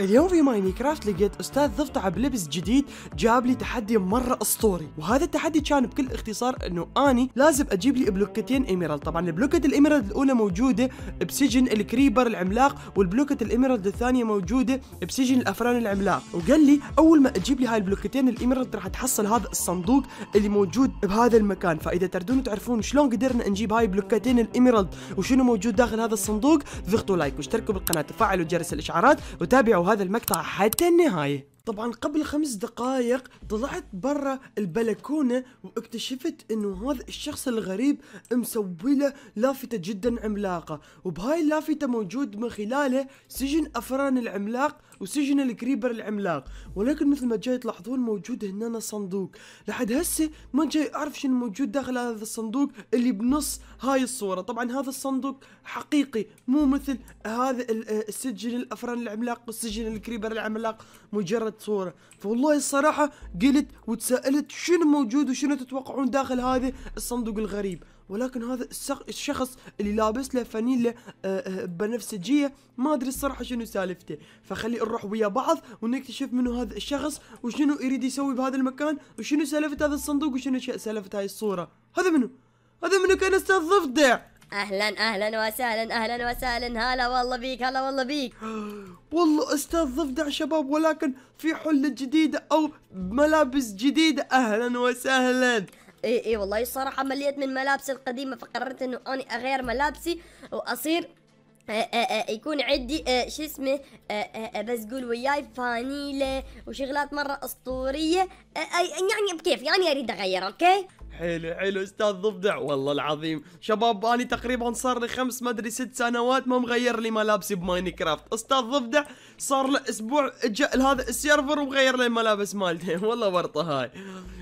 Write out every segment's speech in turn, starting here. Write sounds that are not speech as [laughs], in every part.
اليوم في ماينكرافت لقيت استاذ ضفدع بلبس جديد جاب لي تحدي مره اسطوري وهذا التحدي كان بكل اختصار انه اني لازم اجيب لي بلوكتين ايميرالد طبعا البلوكه الايميرالد الاولى موجوده بسجن الكريبر العملاق والبلوكه الايميرالد الثانيه موجوده بسجن الافران العملاق وقال لي اول ما اجيب لي هاي البلوكتين الايميرالد راح تحصل هذا الصندوق اللي موجود بهذا المكان فاذا تردون تعرفون شلون قدرنا نجيب هاي البلوكتين الايميرالد وشنو موجود داخل هذا الصندوق ضغطوا لايك واشتركوا بالقناه وفعلوا جرس الاشعارات وتابعوا هذا المقطع حتى النهاية طبعا قبل خمس دقائق طلعت برا البلكونة واكتشفت انه هذا الشخص الغريب مسوي له لافتة جدا عملاقة وبهاي اللافتة موجود من خلاله سجن افران العملاق وسجن الكريبر العملاق ولكن مثل ما جاي تلاحظون موجود هنا صندوق لحد هسه ما جاي اعرف شنو موجود داخل هذا الصندوق اللي بنص هاي الصوره طبعا هذا الصندوق حقيقي مو مثل هذا آه، السجن الافران العملاق والسجن الكريبر العملاق مجرد صوره فوالله الصراحه قلت وتساءلت شنو موجود وشنو تتوقعون داخل هذا الصندوق الغريب ولكن هذا الشخص اللي لابس له فانيله آه، آه، بنفسجيه ما ادري الصراحه شنو سالفته فخلي نروح ويا بعض ونكتشف منو هذا الشخص وشنو يريد يسوي بهذا المكان وشنو سالفه هذا الصندوق وشنو سالفه هاي الصوره هذا منو هذا منو كان استاذ ضفدع اهلا اهلا وسهلا اهلا وسهلا هلا والله بيك هلا والله بيك [gasps] والله استاذ ضفدع شباب ولكن في حله جديده او ملابس جديده اهلا وسهلا اي اي والله الصراحه مليت من ملابسي القديمه فقررت انه اني اغير ملابسي واصير آآ آه، آآ آه، آه، يكون عندي شو اسمه بس قول وياي فانيله وشغلات مره اسطوريه يعني بكيف يعني اريد اغير اوكي حلو حلو استاذ ضفدع والله العظيم شباب انا تقريبا صار لي خمس ما ادري ست سنوات ما مغير لي ملابسي بماينكرافت استاذ ضفدع صار له اسبوع اجى لهذا السيرفر ومغير لي الملابس مالته [laughs] والله ورطه هاي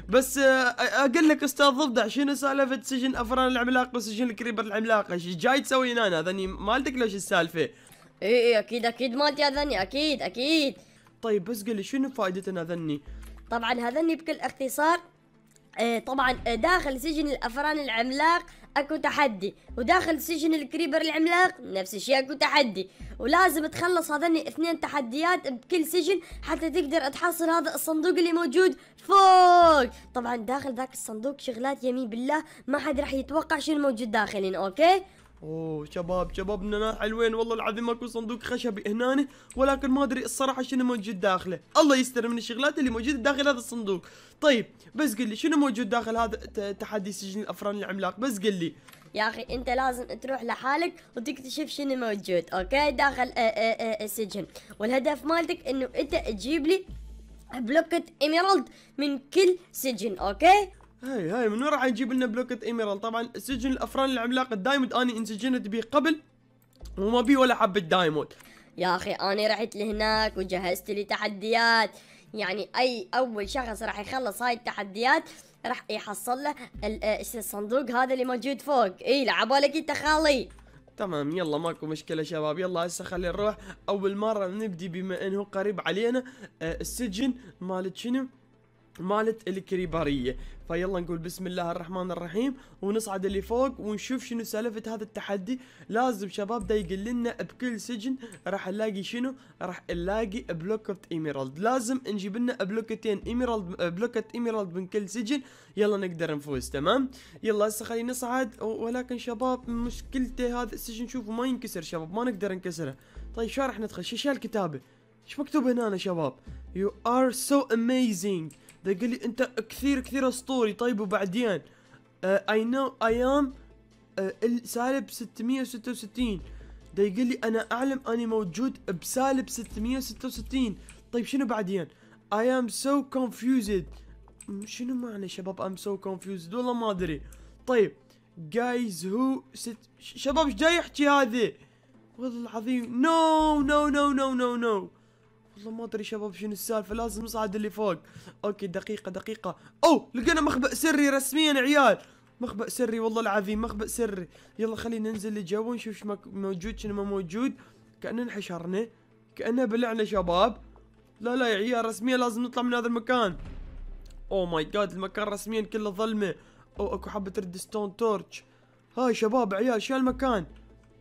بس آه، اقول لك استاذ ضفدع شنو سالفه سجن افران العملاق وسجن الكريبر العملاق ايش جاي تسوي هنا هذني مالتك ليش السالفه اي اي اكيد اكيد مالتي هذني اكيد اكيد طيب بس قل لي شنو فائدتنا هذني طبعا هذني بكل اختصار آه، طبعا آه، داخل سجن الافران العملاق اكو تحدي وداخل سجن الكريبر العملاق نفس الشيء اكو تحدي ولازم تخلص هذني اثنين تحديات بكل سجن حتى تقدر تحصل هذا الصندوق اللي موجود فوق طبعا داخل ذاك الصندوق شغلات يمين بالله ما حد راح يتوقع شنو موجود داخلين اوكي اوه شباب شبابنا حلوين والله العظيم اكو صندوق خشبي هنا ولكن ما ادري الصراحه شنو موجود داخله الله يستر من الشغلات اللي موجوده داخل هذا الصندوق طيب بس قل لي شنو موجود داخل هذا تحدي سجن الافران العملاق بس قل لي يا اخي انت لازم تروح لحالك وتكتشف شنو موجود اوكي داخل آه، آه، آه، السجن والهدف مالتك انه انت تجيب لي بلوكة ايميرالد من كل سجن اوكي هاي هاي من وين راح يجيب لنا بلوكة ايميرال طبعا سجن الافران العملاق الدايموند اني انسجنت به قبل وما بي ولا حبة دايموند يا اخي انا رحت لهناك وجهزت لي تحديات يعني اي اول شخص راح يخلص هاي التحديات راح يحصل له آه، الصندوق هذا اللي موجود فوق اي لعبالك انت خالي تمام يلا ماكو مشكلة شباب يلا هسه خلينا نروح أول مرة نبدي بما أنه قريب علينا آه، السجن مالت شنو مالت الكريبارية فيلا نقول بسم الله الرحمن الرحيم ونصعد اللي فوق ونشوف شنو سالفة هذا التحدي لازم شباب دا يقول لنا بكل سجن راح نلاقي شنو راح نلاقي بلوكة ايميرالد لازم نجيب لنا بلوكتين ايميرالد بلوكة ايميرالد من كل سجن يلا نقدر نفوز تمام يلا هسه خلينا نصعد ولكن شباب مشكلته هذا السجن شوفوا ما ينكسر شباب ما نقدر نكسره طيب شو راح ندخل شو الكتابة ايش مكتوب هنا شباب You are so amazing ده قال لي انت كثير كثير اسطوري طيب وبعدين اي نو اي ام سالب 666 ده يقول لي انا اعلم اني موجود بسالب 666 طيب شنو بعدين اي ام سو confused شنو معنى شباب ام سو كونفوزد والله ما ادري طيب جايز هو ست شباب ايش جاي يحكي هذا والله العظيم نو نو نو نو نو نو والله ما ادري شباب شنو السالفه لازم نصعد اللي فوق اوكي دقيقه دقيقه اوه لقينا مخبأ سري رسميا عيال مخبأ سري والله العظيم مخبأ سري يلا خلينا ننزل لجوا ونشوف شو موجود شنو ما موجود كأنه انحشرنا كأنه بلعنا شباب لا لا يا عيال رسميا لازم نطلع من هذا المكان اوه ماي جاد المكان رسميا كله ظلمه او اكو حبه ريدستون تورتش هاي شباب عيال شو المكان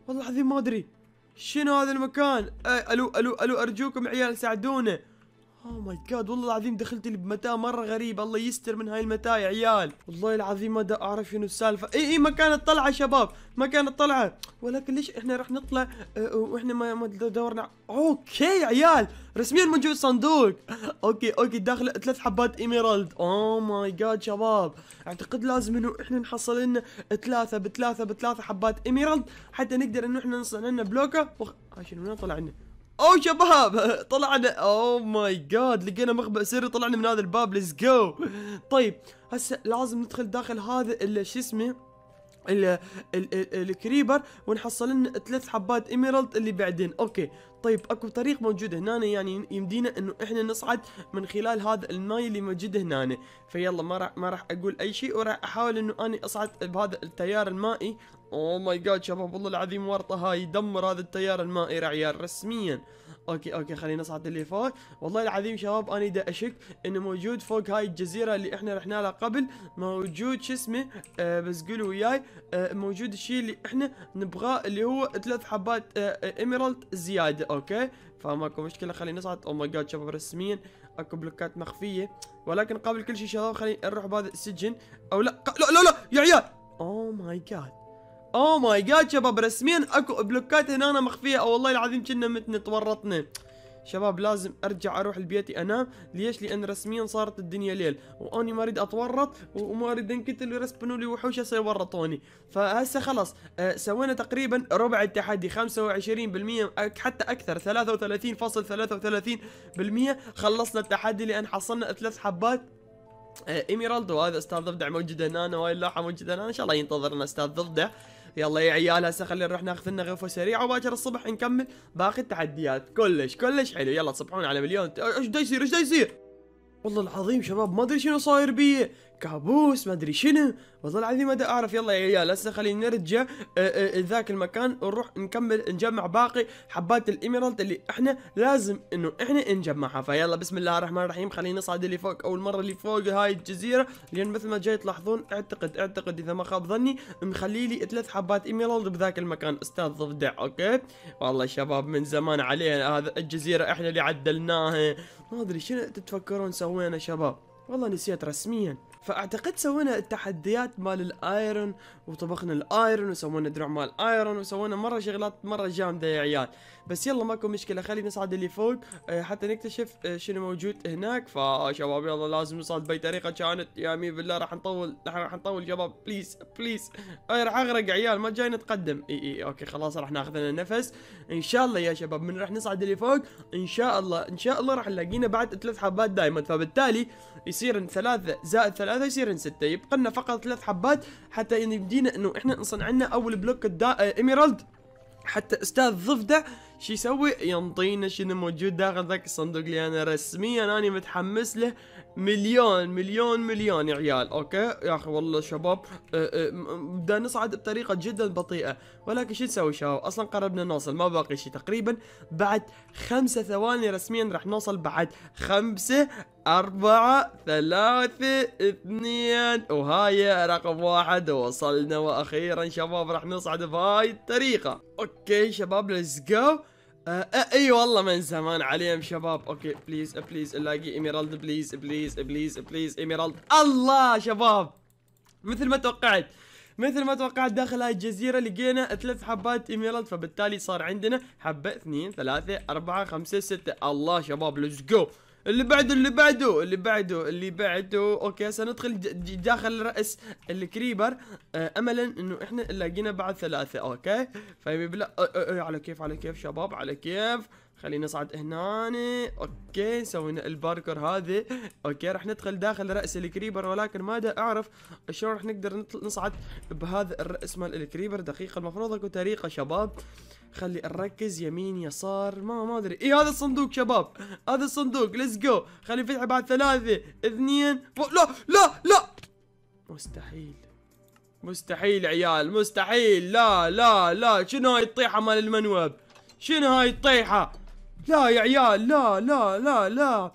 والله العظيم ما ادري شنو هذا المكان؟ الو الو الو ارجوكم عيال ساعدونا اوه ماي جاد والله العظيم دخلت لي بمتاع مره غريب الله يستر من هاي المتاه يا عيال والله العظيم ما اعرف شنو السالفه اي اي مكان الطلعه شباب مكان الطلعه ولكن ليش احنا راح نطلع اه, آه، واحنا ما دورنا اوكي يا عيال رسميا موجود صندوق اوكي اوكي داخل ثلاث حبات ايميرالد اوه ماي جاد شباب اعتقد لازم انه احنا نحصل لنا ثلاثه بثلاثه بثلاثه حبات ايميرالد حتى نقدر انه احنا نصنع لنا بلوكه وخ... آه، شنو طلع لنا او شباب طلعنا او ماي جاد لقينا مخبأ سري طلعنا من هذا الباب ليتس جو طيب هسه لازم ندخل داخل هذا شو اسمه الكريبر ونحصل لنا ثلاث حبات ايميرالد اللي بعدين اوكي طيب اكو طريق موجود هنا يعني يمدينا انه احنا نصعد من خلال هذا الماي اللي موجود هنا فيلا ما راح ما راح اقول اي شيء وراح احاول انه اني اصعد بهذا التيار المائي اوه ماي جاد شباب والله العظيم ورطه هاي يدمر هذا التيار المائي رعيال رسميا اوكي اوكي خلينا نصعد اللي فوق والله العظيم شباب انا دا اشك انه موجود فوق هاي الجزيره اللي احنا رحنا لها قبل موجود شو اسمه آه بس قولوا وياي آه موجود الشيء اللي احنا نبغاه اللي هو ثلاث حبات آه ايميرالد آه، زياده اوكي فماكو مشكله خلينا نصعد او ماي جاد شباب رسميا اكو بلوكات مخفيه ولكن قبل كل شيء شباب خلينا نروح بهذا السجن او لا لا لا لا يا عيال او ماي جاد او ماي جاد شباب رسميا اكو بلوكات هنا مخفيه او والله العظيم كنا متنا تورطنا شباب لازم ارجع اروح لبيتي انام ليش لان رسميا صارت الدنيا ليل واني ما اريد اتورط وما اريد انقتل يرسبنوا لي وحوش سيورطوني فهسه خلاص أه سوينا تقريبا ربع التحدي 25% حتى اكثر 33.33% خلصنا التحدي لان حصلنا ثلاث حبات آه، ايميرالد وهذا استاذ ضفدع موجود هنا وايد لوحه موجوده هنا ان شاء الله ينتظرنا استاذ ضفدع يلا يا عيال هسه خلينا نروح ناخذ لنا غرفه سريعه وباكر الصبح نكمل باقي التحديات كلش كلش حلو يلا تصبحون على مليون ايش دا يصير ايش دا يصير والله العظيم شباب ما ادري شنو صاير بي كابوس ما ادري شنو والله العظيم ما اعرف يلا يا عيال هسه خلينا نرجع آه، آه، ذاك المكان ونروح نكمل نجمع باقي حبات الايميرالد اللي احنا لازم انه احنا نجمعها فيلا بسم الله الرحمن الرحيم خلينا نصعد اللي فوق اول مره اللي فوق هاي الجزيره لان مثل ما جاي تلاحظون اعتقد اعتقد اذا ما خاب ظني مخلي لي ثلاث حبات ايميرالد بذاك المكان استاذ ضفدع اوكي والله شباب من زمان علينا هذا الجزيره احنا اللي عدلناها ما ادري شنو تتفكرون سوينا شباب والله نسيت رسميا فاعتقد سوينا التحديات مال الايرون وطبخنا الايرون وسوينا دروع مال الايرون وسوينا مره شغلات مره جامده يا عيال بس يلا ماكو مشكله خلينا نصعد اللي فوق آه، حتى نكتشف آه، شنو موجود هناك فشباب يلا لازم نصعد باي طريقه كانت يا مين بالله راح نطول راح نطول شباب بليز بليز اي راح اغرق عيال ما جاي نتقدم اي اي اوكي خلاص راح ناخذ لنا نفس ان شاء الله يا شباب من راح نصعد اللي فوق ان شاء الله ان شاء الله راح نلاقينا بعد ثلاث حبات دايما فبالتالي يصير ثلاثه زائد ثلاثه ثلاثه ان سته يبقى لنا فقط ثلاث حبات حتى يمدينا انه احنا نصنع لنا اول بلوك الدا ايميرالد آه، حتى استاذ ضفدع شو يسوي ينطينا شنو موجود داخل ذاك الصندوق اللي انا رسميا انا متحمس له مليون مليون مليون يا عيال اوكي يا اخي والله شباب آه، آه، بدا نصعد بطريقه جدا بطيئه ولكن شو نسوي شباب اصلا قربنا نوصل ما باقي شيء تقريبا بعد خمسة ثواني رسميا راح نوصل بعد خمسة أربعة ثلاثة اثنين وهاي رقم واحد وصلنا وأخيرا شباب راح نصعد بهاي الطريقة أوكي شباب ليتس جو آه،, آه اي والله من زمان عليهم شباب اوكي بليز بليز الاقي إميرالد بليز بليز بليز بليز إميرالد الله شباب مثل ما توقعت مثل ما توقعت داخل هاي الجزيرة لقينا ثلاث حبات إميرالد فبالتالي صار عندنا حبة اثنين ثلاثة أربعة خمسة ستة الله شباب ليتس جو اللي بعده اللي بعده اللي بعده اللي بعده اوكي سندخل داخل راس الكريبر آه، املا انه احنا لاقينا بعد ثلاثه اوكي فاهمين بلا على كيف على كيف شباب على كيف خلينا نصعد هنا اوكي سوينا الباركر هذا اوكي راح ندخل داخل راس الكريبر ولكن ما دا اعرف شلون راح نقدر نصعد بهذا الراس مال الكريبر دقيقه المفروض اكو طريقه شباب خلي نركز يمين يسار ما ما ادري اي هذا الصندوق شباب هذا الصندوق ليتس جو خلي نفتحه بعد ثلاثة اثنين فوق. لا لا لا مستحيل مستحيل عيال مستحيل لا لا لا شنو هاي الطيحة مال المنوب شنو هاي الطيحة لا يا عيال لا لا لا لا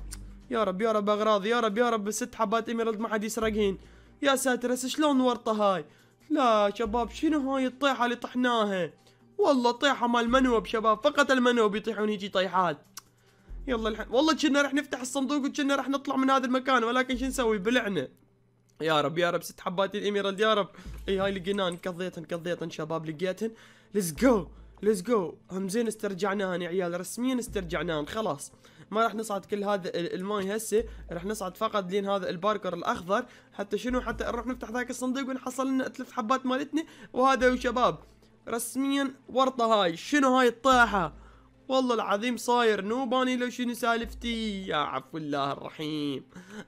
يا رب يا رب اغراض يا رب يا رب ست حبات ايميرالد ما حد يسرقهن يا ساتر هسه شلون ورطة هاي لا شباب شنو هاي الطيحة اللي طحناها والله طيحه مال منوب شباب فقط المنوب يطيحون هيجي طيحات يلا الحين والله كنا راح نفتح الصندوق وكنا راح نطلع من هذا المكان ولكن شو نسوي بلعنا يا رب يا رب ست حبات الاميرالد يا رب اي هاي لقيناهن كضيتهن قضيتهن شباب لقيتهن ليتس جو ليتس جو هم زين استرجعناهن يا عيال رسميا استرجعناهن خلاص ما راح نصعد كل هذا الماي هسه راح نصعد فقط لين هذا الباركر الاخضر حتى شنو حتى نروح نفتح ذاك الصندوق ونحصل لنا ثلاث حبات مالتنا وهذا وشباب رسميا ورطة هاي شنو هاي الطاحة والله العظيم صاير نوباني لو شنو سالفتي يا عفو الله الرحيم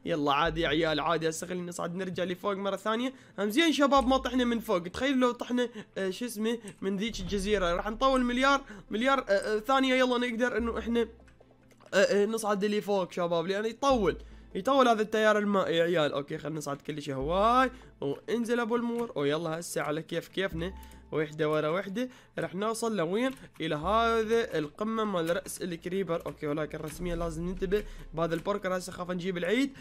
يلا عادي يا عيال عادي هسه خلينا نصعد نرجع لفوق مره ثانيه هم زين شباب ما طحنا من فوق تخيل لو طحنا آه شو اسمه من ذيك الجزيره راح نطول مليار مليار آه, آه، ثانيه يلا نقدر انه احنا آه, آه، نصعد لفوق شباب لان يطول يطول هذا التيار المائي يا عيال اوكي خلينا نصعد كل شيء هواي وانزل ابو المور ويلا هسه على كيف كيفنا وحده ورا وحده راح نوصل لوين الى هذا القمه مال راس الكريبر اوكي ولكن رسميا لازم ننتبه بهذا البوركر هسه اخاف نجيب العيد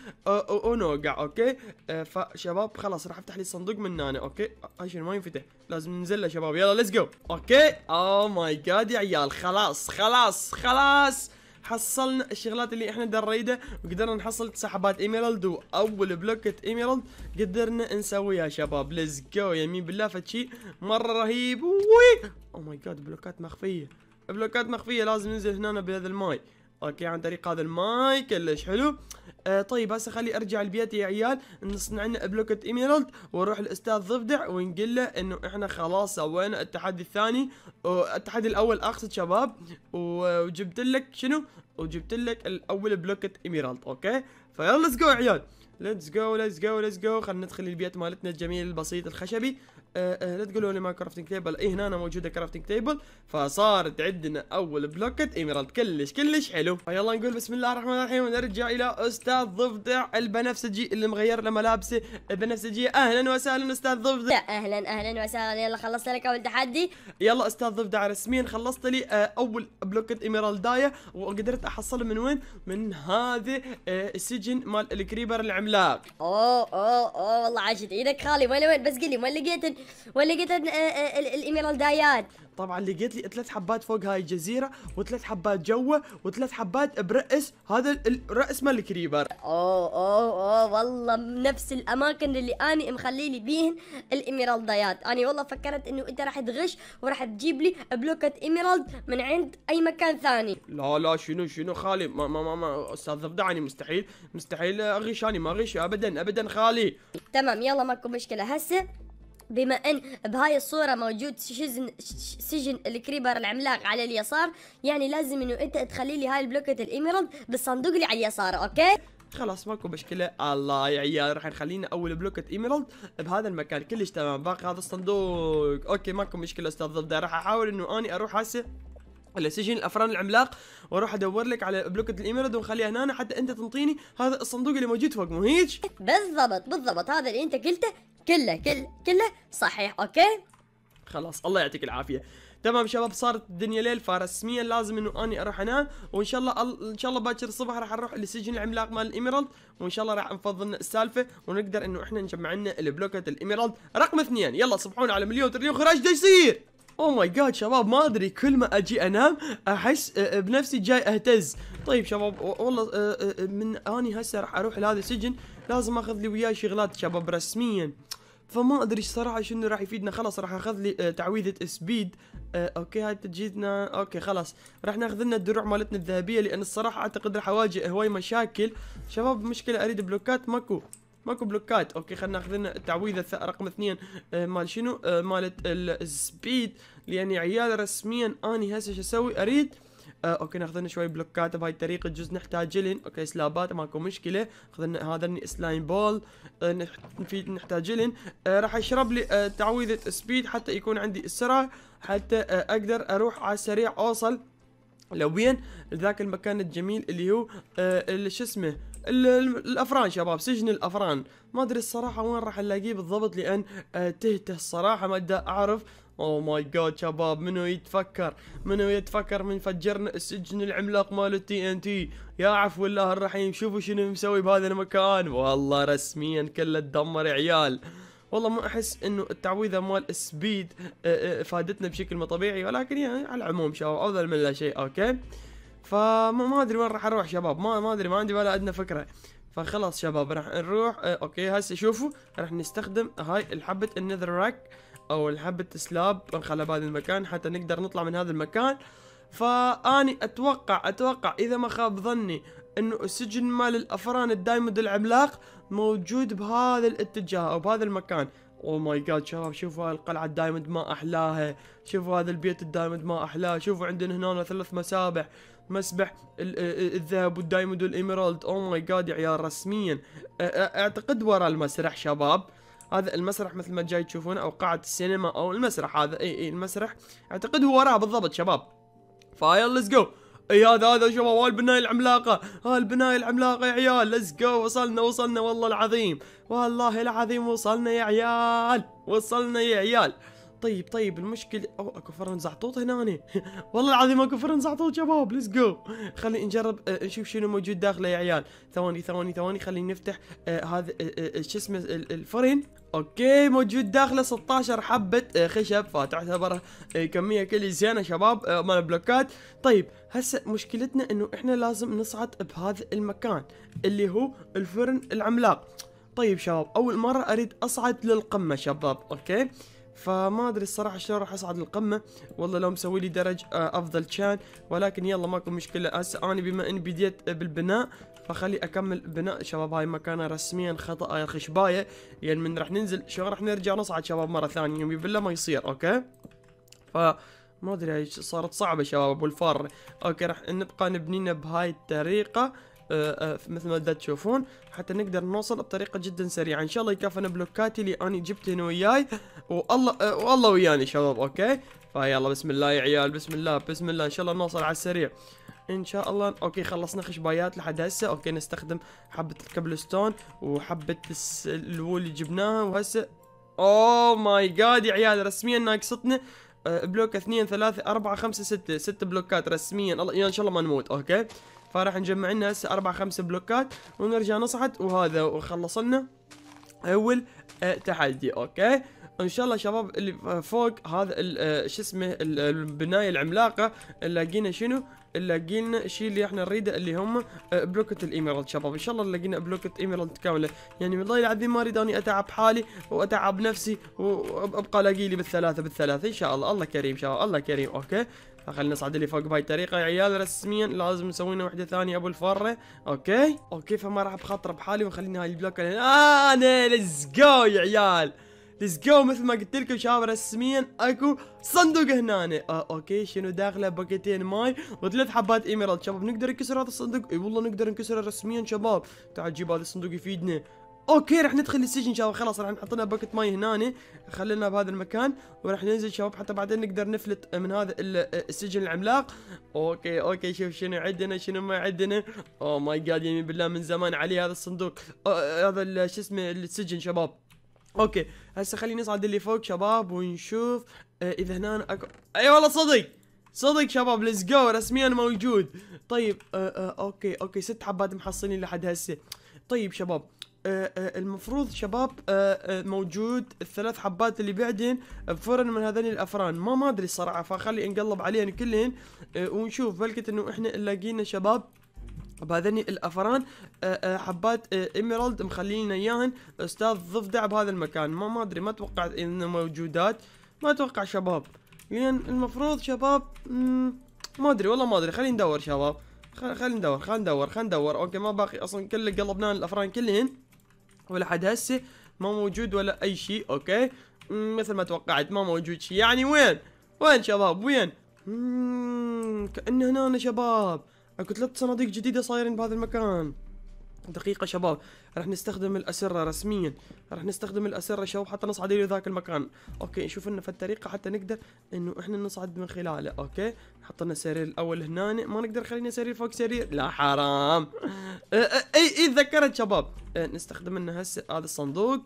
ونوقع اوكي أه فشباب خلاص راح افتح لي الصندوق من هنا اوكي عشان ما ينفتح لازم ننزل له شباب يلا ليتس جو اوكي او ماي جاد يا عيال خلاص خلاص خلاص حصلنا الشغلات اللي احنا دريده وقدرنا نحصل سحبات ايميرالد واول بلوكة ايميرالد قدرنا نسويها شباب ليتس جو يمين بالله فتشي مره رهيب وي او ماي جاد بلوكات مخفيه بلوكات مخفيه لازم ننزل هنا بهذا الماي اوكي عن طريق هذا الماي كلش حلو آه طيب هسه خلي ارجع البيت يا عيال نصنع لنا بلوكة ايميرالد ونروح الاستاذ ضفدع ونقول له انه احنا خلاص سوينا التحدي الثاني التحدي الاول اقصد شباب وجبت لك شنو وجبت لك الاول بلوكة ايميرالد اوكي فيلا ليتس جو عيال ليتس جو ليتس جو ليتس جو خلينا ندخل البيت مالتنا الجميل البسيط الخشبي أه أه لا تقولوا لي ما كرافتنج تيبل اي هنا أنا موجوده كرافتنج تيبل فصارت عندنا اول بلوكت ايميرالد كلش كلش حلو فيلا نقول بسم الله الرحمن الرحيم ونرجع الى استاذ ضفدع البنفسجي اللي مغير له ملابسه البنفسجيه اهلا وسهلا استاذ ضفدع اهلا اهلا وسهلا يلا خلصت لك اول تحدي يلا استاذ ضفدع رسميا خلصت لي آه، اول بلوكت ايميرالدايه وقدرت احصله من وين من هذا آه، السجن مال الكريبر اللي عملاق اوه اوه اوه والله عاشت عيدك خالي وين وين بس قل لي وين لقيت وين لقيت آه، آه، الايميرالدايات طبعا لقيت لي ثلاث حبات فوق هاي الجزيره وثلاث حبات جوا وثلاث حبات براس هذا الراس مال الكريبر اوه اوه اوه والله نفس الاماكن اللي اني مخلي لي بيهن الاميرالديات انا والله فكرت انه انت راح تغش وراح تجيب لي بلوكه ايميرالد من عند اي مكان ثاني لا لا شنو شنو خالي ما ما ما, ما استاذ ضفدعني مستحيل مستحيل اغش انا ما اغش ابدا ابدا خالي تمام يلا ماكو مشكله هسه بما ان بهاي الصوره موجود سجن سجن الكريبر العملاق على اليسار يعني لازم انه انت تخلي لي هاي البلوكه الايميرالد بالصندوق اللي على اليسار اوكي خلاص ماكو مشكله الله يا عيال راح نخلينا اول بلوكة ايميرالد بهذا المكان كلش تمام باقي هذا الصندوق اوكي ماكو مشكله استاذ ضد راح احاول انه اني اروح هسه لسجن الافران العملاق واروح ادور لك على بلوكة الايميرالد ونخليها هنا حتى انت تنطيني هذا الصندوق اللي موجود فوق مو هيك بالضبط بالضبط هذا اللي انت قلته كله كله كله صحيح اوكي خلاص الله يعطيك العافيه تمام شباب صارت الدنيا ليل فرسميا لازم انه اني اروح انام وان شاء الله ان شاء الله باكر الصبح راح نروح لسجن العملاق مال الايميرالد وان شاء الله راح نفضل السالفه ونقدر انه احنا نجمع لنا البلوكات الايميرالد رقم اثنين يلا صبحونا على مليون تريليون ايش يصير اوه ماي جاد شباب ما ادري كل ما اجي انام احس بنفسي جاي اهتز طيب شباب والله من اني هسه راح اروح لهذا السجن لازم اخذ لي وياي شغلات شباب رسميا فما ادري الصراحه شنو راح يفيدنا خلاص راح اخذ لي آه، تعويذه سبيد آه اوكي هاي تجينا اوكي خلاص راح ناخذ لنا الدروع مالتنا الذهبيه لان الصراحه اعتقد راح اواجه هواي مشاكل شباب مشكله اريد بلوكات ماكو ماكو بلوكات اوكي خلينا ناخذ لنا التعويذه رقم اثنين آه، مال شنو آه، مالت السبيد لاني عيال رسميا اني هسه شو اسوي اريد آه اوكي ناخذ شوي بلوكات بهاي الطريقه جزء نحتاج لين اوكي سلابات ماكو مشكله اخذنا هذا سلايم بول آه نحتاج لين آه راح اشرب لي آه تعويذه سبيد حتى يكون عندي السرعه حتى آه اقدر اروح على السريع اوصل لوين لذاك ذاك المكان الجميل اللي هو آه شو اسمه الافران شباب سجن الافران ما ادري الصراحه وين راح الاقيه بالضبط لان آه تهته الصراحه ما اعرف اوه ماي جاد شباب منو يتفكر منو يتفكر من فجرنا السجن العملاق مال التي ان تي يا عفو الله الرحيم شوفوا شنو مسوي بهذا المكان والله رسميا كله تدمر يا عيال والله ما احس انه التعويذه مال سبيد آه، آه، فادتنا بشكل مو طبيعي ولكن يعني على العموم شباب افضل من لا شيء اوكي فما ادري وين راح اروح شباب ما ما ادري ما عندي ولا ادنى فكره فخلاص شباب راح نروح آه، اوكي هسه شوفوا راح نستخدم هاي الحبه النذر راك او حبة سلاب نخلى بهذا المكان حتى نقدر نطلع من هذا المكان فاني اتوقع اتوقع اذا ما خاب ظني انه السجن مال الافران الدايموند العملاق موجود بهذا الاتجاه او بهذا المكان او ماي جاد شباب شوفوا هاي القلعه الدايموند ما احلاها شوفوا هذا البيت الدايموند ما احلاه شوفوا عندنا هنا ثلاث مسابح مسبح الذهب والدايموند والايميرالد او oh ماي جاد يا عيال رسميا اعتقد ورا المسرح شباب هذا المسرح مثل ما جاي تشوفونه او قاعه السينما او المسرح هذا اي اي المسرح اعتقد هو وراه بالضبط شباب فايل ليتس جو اي هذا هذا شباب ها البنايه العملاقه ها البنايه العملاقه يا عيال ليتس جو وصلنا وصلنا والله العظيم والله العظيم وصلنا يا عيال وصلنا يا عيال طيب طيب المشكلة او اكو فرن زعطوط هنا [laughs] والله العظيم اكو فرن زعطوط شباب ليتس جو خلي نجرب آه نشوف شنو موجود داخله يا عيال ثواني ثواني ثواني خلينا نفتح آه هذا آه, آه، شو اسمه الفرن اوكي موجود داخله 16 حبه آه، خشب فتعتبر آه، كميه كلي زينه شباب مال بلوكات طيب هسه مشكلتنا انه احنا لازم نصعد بهذا المكان اللي هو الفرن العملاق طيب شباب اول مره اريد اصعد للقمه شباب اوكي فما ادري الصراحه شلون راح اصعد للقمه والله لو مسوي لي درج آه، افضل كان ولكن يلا ماكو مشكله هسه انا بما اني بديت بالبناء فخلي اكمل بناء شباب هاي مكانه رسميا خطا خشبايه يعني من راح ننزل شلون راح نرجع نصعد شباب مره ثانيه يوم بالله ما يصير اوكي ف ما ادري صارت صعبه شباب والفار اوكي راح نبقى نبنينا بهاي الطريقه آه، آه، مثل ما تشوفون حتى نقدر نوصل بطريقه جدا سريعه ان شاء الله يكفنا بلوكاتي اللي انا جبت هنا وياي والله آه، والله وياني شباب اوكي فيلا بسم الله يا عيال بسم الله بسم الله ان شاء الله نوصل على السريع ان شاء الله اوكي خلصنا خشبايات لحد هسه اوكي نستخدم حبه الكبلستون وحبه الوول اللي جبناها وهسه اوه ماي جاد يا عيال رسميا ناقصتنا بلوك اثنين ثلاثة أربعة خمسة ستة ست بلوكات رسميا الله يا إن شاء الله ما نموت أوكي فراح نجمع لنا هسه اربع خمس بلوكات ونرجع نصعد وهذا وخلص لنا اول آه، تحدي اوكي ان شاء الله شباب اللي فوق هذا آه، شو اسمه البنايه العملاقه لقينا شنو نلاقي لنا الشيء اللي احنا نريده اللي هم آه، بلوكة الايميرالد شباب ان شاء الله نلاقي لنا بلوكة ايميرالد كامله يعني والله العظيم ما اريد اني اتعب حالي واتعب نفسي وابقى الاقي لي بالثلاثه بالثلاثه ان شاء الله الله كريم شباب الله كريم اوكي خلينا نصعد اللي فوق بهاي الطريقه يا عيال رسميا لازم نسوي لنا وحده ثانيه ابو الفره اوكي اوكي فما راح بخاطر بحالي وخليني هاي البلوك آه، انا ليتس جو يا عيال ليتس جو مثل ما قلت لكم شباب رسميا اكو صندوق هنا آه اوكي شنو داخله باكيتين ماي وثلاث حبات ايميرالد شباب نقدر نكسر هذا الصندوق اي والله نقدر نكسره رسميا شباب تعال جيب هذا الصندوق يفيدنا اوكي راح ندخل السجن شباب خلاص راح نحط لنا باكت ماي هنا خلينا بهذا المكان وراح ننزل شباب حتى بعدين نقدر نفلت من هذا السجن العملاق اوكي اوكي شوف شنو عندنا شنو ما عندنا او ماي جاد يمين بالله من زمان علي هذا الصندوق أه، هذا شو اسمه السجن شباب اوكي هسه خليني نصعد اللي فوق شباب ونشوف أه، اذا هنا اكو اي والله صدق صدق شباب ليتس جو رسميا موجود طيب أه، اوكي اوكي ست حبات محصلين لحد هسه طيب شباب آه، آه، المفروض شباب آه، موجود الثلاث حبات اللي بعدين بفرن من هذين الافران ما ما ادري الصراحه فخلي نقلب عليهم كلهن ونشوف بلكت انه احنا نلاقينا شباب بهذين الافران حبات ايميرالد مخلينا اياهن استاذ ضفدع بهذا المكان ما ما ادري ما اتوقع انه موجودات ما اتوقع شباب لان يعني المفروض شباب ما ادري والله ما ادري خلينا ندور شباب خلينا ندور خلينا ندور خلينا ندور اوكي ما باقي اصلا كل قلبنا الافران كلهن ولحد هسه ما موجود ولا اي شيء اوكي مثل ما توقعت ما موجود شيء يعني وين وين شباب وين كأنه هنا شباب اكو ثلاث صناديق جديدة صايرين بهذا المكان دقيقة شباب راح نستخدم الأسرة رسميا راح نستخدم الأسرة شباب حتى نصعد إلى ذاك المكان أوكي نشوف لنا في الطريقة حتى نقدر إنه إحنا نصعد من خلاله أوكي حط لنا سرير الأول هنا ما نقدر خلينا سرير فوق سرير لا حرام آه. آه، آه، إي إي تذكرت شباب نستخدم لنا هسه هذا الصندوق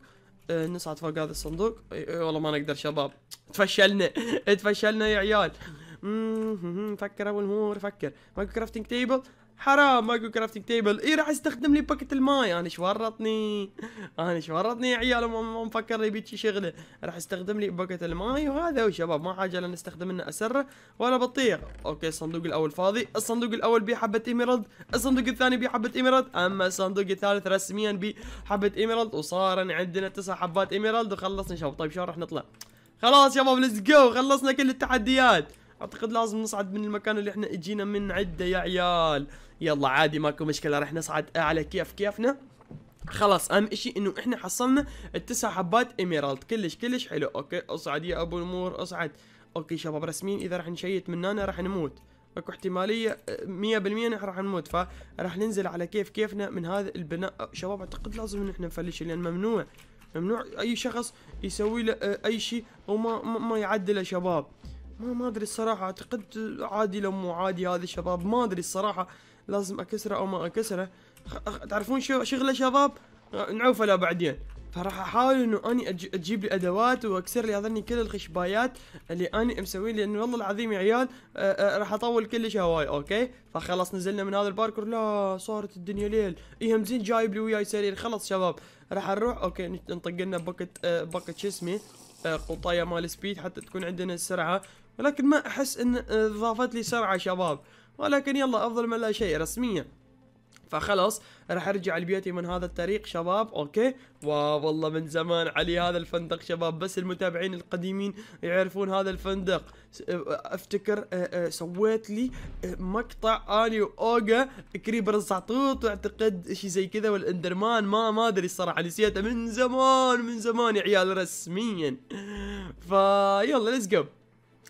نصعد فوق هذا الصندوق والله ما نقدر شباب تفشلنا [laughs] تفشلنا يا عيال فكر اول مور فكر ماكو كرافتنج تيبل حرام ماكو كرافتنج تيبل اي راح استخدم لي باكت الماي انا شورطني انا شورطني يا عيال ما مفكر لي بيتشي شغله راح استخدم لي باكت الماي وهذا هو شباب ما حاجه لا نستخدم لنا اسره ولا بطيخ اوكي الصندوق الاول فاضي الصندوق الاول بيه حبه ايميرالد الصندوق الثاني بيه حبه ايميرالد اما الصندوق الثالث رسميا بيه حبه ايميرالد وصار عندنا تسع حبات ايميرالد وخلصنا شباب طيب شلون راح نطلع خلاص شباب ليتس جو خلصنا كل التحديات اعتقد لازم نصعد من المكان اللي احنا اجينا من عده يا عيال يلا عادي ماكو مشكله راح نصعد على كيف كيفنا خلاص اهم شيء انه احنا حصلنا التسع حبات ايميرالد كلش كلش حلو اوكي اصعد يا ابو المور اصعد اوكي شباب رسميين اذا راح نشيت من هنا راح نموت اكو احتماليه 100% آه، نحن راح نموت فراح ننزل على كيف كيفنا من هذا البناء شباب اعتقد لازم ان احنا نفلش لان ممنوع ممنوع اي شخص يسوي له آه، اي شيء وما ما يعدله شباب ما ما ادري الصراحه اعتقد عادي لو مو عادي هذا الشباب ما ادري الصراحه لازم اكسره او ما اكسره تعرفون شو شغله شباب نعوفه لا بعدين فراح احاول انه اني اجيب لي ادوات واكسر لي هذني كل الخشبايات اللي اني مسويه لانه والله العظيم يا عيال راح اطول كلش هواي اوكي فخلاص نزلنا من هذا الباركور لا صارت الدنيا ليل اي همزين جايب لي وياي سرير خلاص شباب راح نروح اوكي نطق لنا باكت باكت شو اسمه قطايه مال سبيد حتى تكون عندنا السرعه ولكن ما احس ان اضافت لي سرعه شباب ولكن يلا افضل من لا شيء رسميا فخلاص راح ارجع لبيتي من هذا الطريق شباب اوكي واو والله من زمان علي هذا الفندق شباب بس المتابعين القديمين يعرفون هذا الفندق آه، افتكر آه، آه، سويت لي مقطع اني واوجا كريبر الزعطوط واعتقد شيء زي كذا والاندرمان ما ما ادري الصراحه نسيته من زمان من زمان يا عيال رسميا فيلا ليتس جو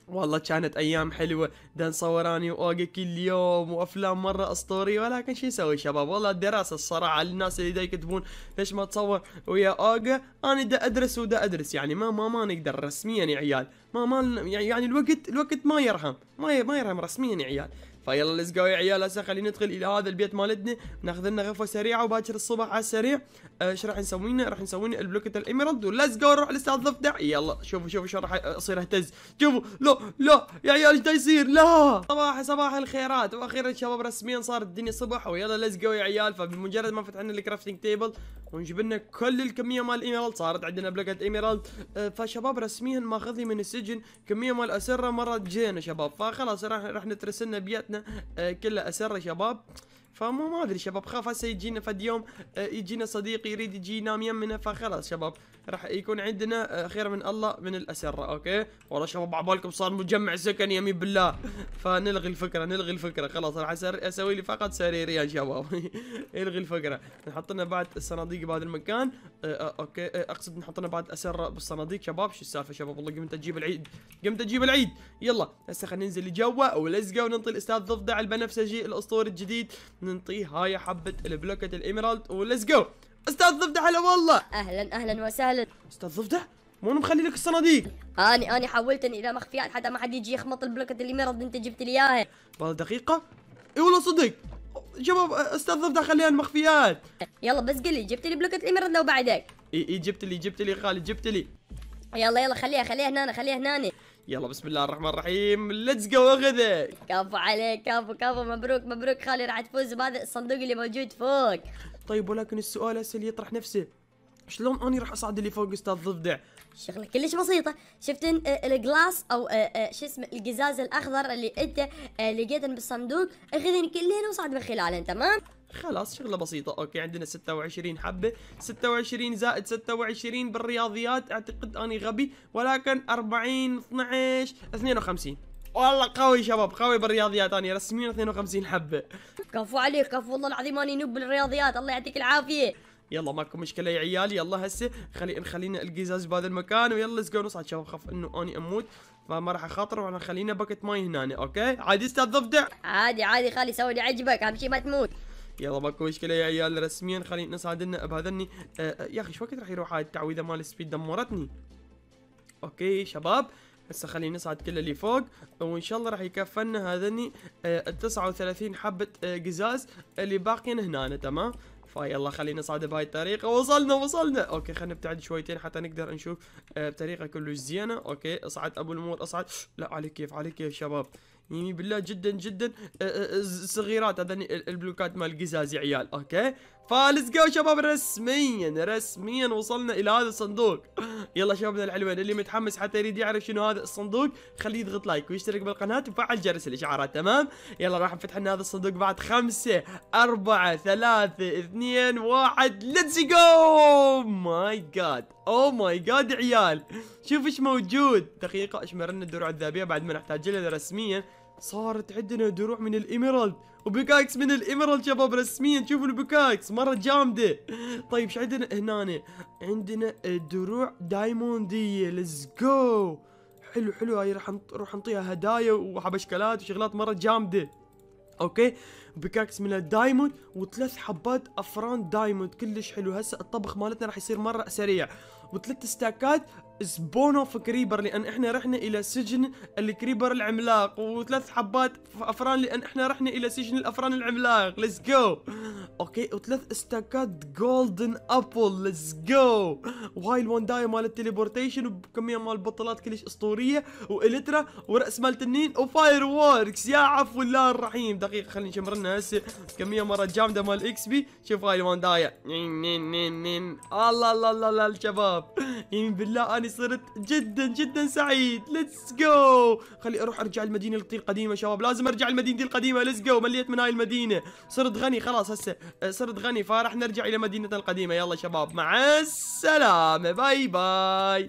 والله كانت ايام حلوه دا نصور اني كل يوم وافلام مره اسطوريه ولكن شو نسوي شباب والله الدراسه الصراحه الناس اللي دا يكتبون ليش ما تصور ويا اوقا انا دا ادرس ودا ادرس يعني ما ما ما نقدر رسميا يا عيال ما ما يعني الوقت الوقت ما يرحم ما ما يرحم رسميا يا عيال فيلا ليتس جو يا عيال هسه خلينا ندخل الى هذا البيت مالتنا ناخذ لنا غرفه سريعه وباكر الصبح على السريع آه، ايش راح نسوي لنا؟ راح نسوي لنا البلوكة الايميرالد وليتس جو نروح الاستاذ ضفدع يلا شوفوا شوفوا شو راح اصير اهتز شوفوا لا لا يا عيال ايش يصير لا صباح صباح الخيرات واخيرا شباب رسميا صارت الدنيا صبح ويلا ليتس جو يا عيال فبمجرد ما فتحنا الكرافتنج تيبل ونجيب لنا كل الكميه مال الايميرالد صارت عندنا بلقت ايميرالد آه، فشباب رسميا ماخذني من السجن كميه مال اسره مره جينا شباب فخلاص راح راح نترسلنا بياتنا آه، كلها اسره شباب فما ما ادري شباب خاف هسه يجينا فد يوم آه، يجينا صديق يريد يجي ينام يمنا فخلاص شباب راح يكون عندنا آه، خير من الله من الاسره اوكي والله شباب عبالكم صار مجمع سكن يمين بالله فنلغي الفكره نلغي الفكره خلاص راح اسوي لي فقط سرير يا شباب الغي [laughs] الفكره نحط لنا بعد الصناديق بهذا المكان آه، اوكي اقصد نحط لنا بعد اسره بالصناديق شباب شو السالفه شباب والله قمت اجيب العيد قمت اجيب العيد يلا هسه خلينا ننزل لجوا ولزقه وننطي الاستاذ ضفدع البنفسجي الاسطوري الجديد ننطيه هاي حبه البلوكه الايميرالد وليتس جو استاذ ضفدع هلا والله اهلا اهلا وسهلا استاذ ضفدع مو مخلي لك الصناديق اني اني حولتن اذا مخفيات حتى ما حد يجي يخمط البلوكه الايميرالد انت جبت لي اياها دقيقه اي والله صدق شباب استاذ ضفدع خليها المخفيات يلا بس قل لي جبت لي بلوكه الايميرالد لو بعدك اي اي جبت لي جبت لي خالد جبت لي يلا يلا خليها خليها هنا خليها هنا يلا بسم الله الرحمن الرحيم ليتس جو اخذه كفو عليك كفو كفو مبروك مبروك خالي راح تفوز بهذا الصندوق اللي موجود فوق طيب ولكن السؤال هسه اللي يطرح نفسه شلون اني راح اصعد اللي فوق استاذ ضفدع شغله كلش بسيطه شفت آه، الجلاس او آه، آه، شو اسمه القزاز الاخضر اللي انت لقيتن بالصندوق اخذن كلهن وصعد من خلالهن تمام خلاص شغله بسيطه اوكي عندنا 26 حبه 26 زائد 26 بالرياضيات اعتقد اني غبي ولكن 40 12 52 والله قوي شباب قوي بالرياضيات انا رسميا 52 حبه كفو عليك كفو والله العظيم اني نوب بالرياضيات الله يعطيك العافيه يلا ماكو مشكله يا عيال يلا هسه خلي خلينا القزاز بهذا المكان ويلا ليتس جو نصعد شباب خاف انه اني اموت فما راح اخاطر وانا خلينا بكت ماي هنا اوكي عادي استاذ ضفدع عادي عادي خالي سوي اللي عجبك اهم شيء ما تموت يلا ماكو مشكله يا عيال رسميا خلينا نصعد لنا بهذني آه، آه، يا اخي شو وقت راح يروح هاي التعويذه مال السبيد دمرتني اوكي شباب هسه خلينا نصعد كل اللي فوق وان شاء الله راح يكفلنا هذني 39 حبه آه، قزاز اللي باقيين هنا تمام فيلا خلينا نصعد بهاي الطريقه وصلنا وصلنا اوكي خلينا نبتعد شويتين حتى نقدر نشوف آه، بطريقه كلش زينه اوكي اصعد ابو المور اصعد لا عليك كيف عليك كيف شباب يعني بالله جدا جدا آه، آه، آه، صغيرات هذا يعني البلوكات مال القزاز يا عيال اوكي فليتس جو شباب رسميا رسميا وصلنا الى هذا الصندوق [laughs] يلا شبابنا الحلوين اللي متحمس حتى يريد يعرف شنو هذا الصندوق خليه يضغط لايك ويشترك بالقناه وفعل جرس الاشعارات تمام يلا راح نفتح لنا هذا الصندوق بعد خمسة أربعة ثلاثة اثنين واحد ليتس جو ماي oh جاد اوه ماي جاد عيال شوف ايش موجود دقيقه اشمرنا الدروع الذهبيه بعد ما نحتاج لها رسميا صارت عندنا دروع من الإيميرالد وبيكاكس من الإيميرالد شباب رسميا شوفوا البيكاكس مرة جامدة طيب ايش عندنا هنا عندنا دروع دايموندية ليتس جو حلو حلو هاي راح نروح نعطيها هدايا وحبشكلات وشغلات مرة جامدة اوكي بكاكس من الدايموند وثلاث حبات افران دايموند كلش حلو هسه الطبخ مالتنا راح يصير مره سريع وثلاث ستاكات سبون اوف كريبر لان احنا رحنا الى سجن الكريبر العملاق وثلاث حبات افران لان احنا رحنا الى سجن الافران العملاق ليتس جو اوكي وثلاث استاكات جولدن ابل ليتس جو وهاي الوندايه مال التليبورتيشن وكميه مال بطلات كلش اسطوريه والترا وراس مال تنين وفاير ووركس يا عفو الله الرحيم دقيقه خلينا نشمر لنا هسه كميه مره جامده مال اكس بي شوف هاي الوندايه الله الله الله الله الشباب الشباب يمين بالله أنا صرت جدا جدا سعيد ليتس جو خلي أروح أرجع المدينة القديمة القديمة شباب لازم أرجع المدينة القديمة ليتس جو مليت من هاي المدينة صرت غني خلاص هسه آه، صرت غني فراح نرجع إلى مدينتنا القديمة يلا شباب مع السلامة باي باي